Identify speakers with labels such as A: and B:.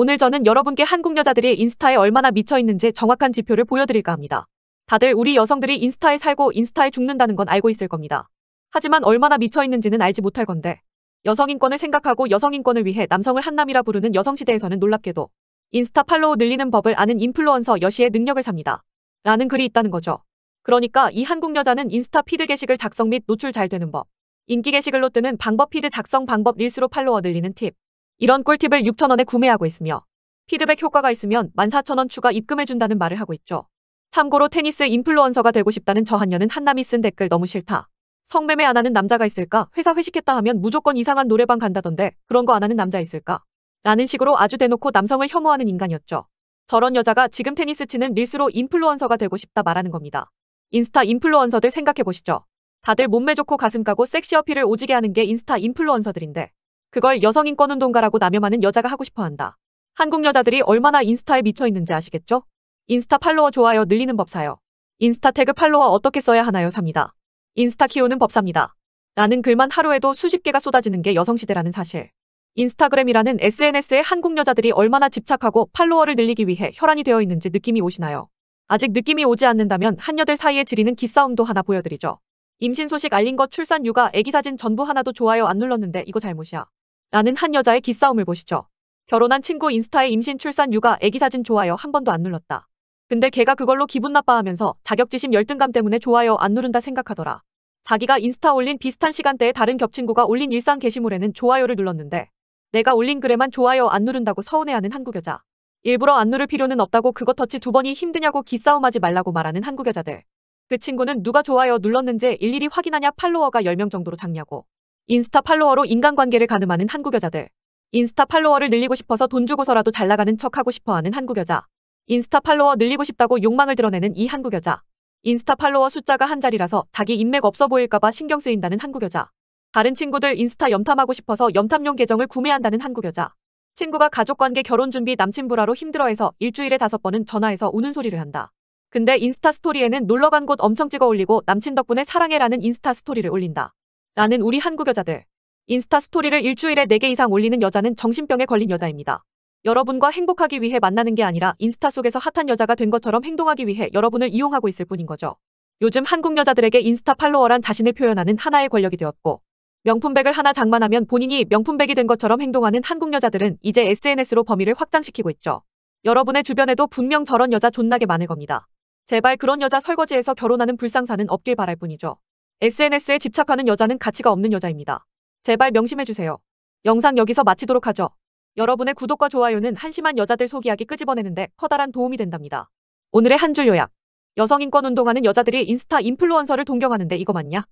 A: 오늘 저는 여러분께 한국 여자들이 인스타에 얼마나 미쳐있는지 정확한 지표를 보여드릴까 합니다. 다들 우리 여성들이 인스타에 살고 인스타에 죽는다는 건 알고 있을 겁니다. 하지만 얼마나 미쳐있는지는 알지 못할 건데 여성인권을 생각하고 여성인권을 위해 남성을 한남이라 부르는 여성시대에서는 놀랍게도 인스타 팔로우 늘리는 법을 아는 인플루언서 여시의 능력을 삽니다. 라는 글이 있다는 거죠. 그러니까 이 한국 여자는 인스타 피드 게시글 작성 및 노출 잘 되는 법, 인기 게시글로 뜨는 방법 피드 작성 방법 릴스로 팔로워 늘리는 팁, 이런 꿀팁을 6천원에 구매하고 있으며 피드백 효과가 있으면 14,000원 추가 입금해준다는 말을 하고 있죠. 참고로 테니스 인플루언서가 되고 싶다는 저한녀는 한남이 쓴 댓글 너무 싫다. 성매매 안 하는 남자가 있을까? 회사 회식했다 하면 무조건 이상한 노래방 간다던데 그런 거 안 하는 남자 있을까? 라는 식으로 아주 대놓고 남성을 혐오하는 인간이었죠. 저런 여자가 지금 테니스 치는 릴스로 인플루언서가 되고 싶다 말하는 겁니다. 인스타 인플루언서들 생각해보시죠. 다들 몸매 좋고 가슴 까고 섹시 어필을 오지게 하는 게 인스타 인플루언서들인데 그걸 여성인권운동가라고 남용하는 여자가 하고 싶어한다. 한국 여자들이 얼마나 인스타에 미쳐있는지 아시겠죠? 인스타 팔로워 좋아요 늘리는 법사요. 인스타 태그 팔로워 어떻게 써야 하나요 삽니다. 인스타 키우는 법사입니다. 라는 글만 하루에도 수십 개가 쏟아지는 게 여성시대라는 사실. 인스타그램이라는 SNS에 한국 여자들이 얼마나 집착하고 팔로워를 늘리기 위해 혈안이 되어 있는지 느낌이 오시나요? 아직 느낌이 오지 않는다면 한여들 사이에 지리는 기싸움도 하나 보여드리죠. 임신 소식 알린 것, 출산, 육아, 애기 사진 전부 하나도 좋아요 안 눌렀는데 이거 잘못이야. 라는 한 여자의 기싸움을 보시죠. 결혼한 친구 인스타에 임신 출산 육아 애기 사진 좋아요 한 번도 안 눌렀다. 근데 걔가 그걸로 기분 나빠하면서 자격지심 열등감 때문에 좋아요 안 누른다 생각하더라. 자기가 인스타 올린 비슷한 시간대에 다른 겹친구가 올린 일상 게시물에는 좋아요를 눌렀는데 내가 올린 글에만 좋아요 안 누른다고 서운해하는 한국 여자. 일부러 안 누를 필요는 없다고 그거 터치 두 번이 힘드냐고 기싸움하지 말라고 말하는 한국 여자들. 그 친구는 누가 좋아요 눌렀는지 일일이 확인하냐 팔로워가 10명 정도로 작냐고. 인스타 팔로워로 인간관계를 가늠하는 한국 여자들. 인스타 팔로워를 늘리고 싶어서 돈 주고서라도 잘 나가는 척하고 싶어하는 한국 여자. 인스타 팔로워 늘리고 싶다고 욕망을 드러내는 이 한국 여자. 인스타 팔로워 숫자가 한 자리라서 자기 인맥 없어 보일까봐 신경 쓰인다는 한국 여자. 다른 친구들 인스타 염탐하고 싶어서 염탐용 계정을 구매한다는 한국 여자. 친구가 가족관계 결혼 준비 남친 불화로 힘들어해서 일주일에 다섯 번은 전화해서 우는 소리를 한다. 근데 인스타 스토리에는 놀러 간 곳 엄청 찍어 올리고 남친 덕분에 사랑해라는 인스타 스토리를 올린다. 라는 우리 한국 여자들. 인스타 스토리를 일주일에 4개 이상 올리는 여자는 정신병에 걸린 여자입니다. 여러분과 행복하기 위해 만나는 게 아니라 인스타 속에서 핫한 여자가 된 것처럼 행동하기 위해 여러분을 이용하고 있을 뿐인 거죠. 요즘 한국 여자들에게 인스타 팔로워란 자신을 표현하는 하나의 권력이 되었고 명품백을 하나 장만하면 본인이 명품백이 된 것처럼 행동하는 한국 여자들은 이제 SNS로 범위를 확장시키고 있죠. 여러분의 주변에도 분명 저런 여자 존나게 많을 겁니다. 제발 그런 여자 설거지에서 결혼하는 불상사는 없길 바랄 뿐이죠. SNS에 집착하는 여자는 가치가 없는 여자입니다. 제발 명심해주세요. 영상 여기서 마치도록 하죠. 여러분의 구독과 좋아요는 한심한 여자들 속이야기 끄집어내는데 커다란 도움이 된답니다. 오늘의 한 줄 요약. 여성인권운동하는 여자들이 인스타 인플루언서를 동경하는데 이거 맞냐?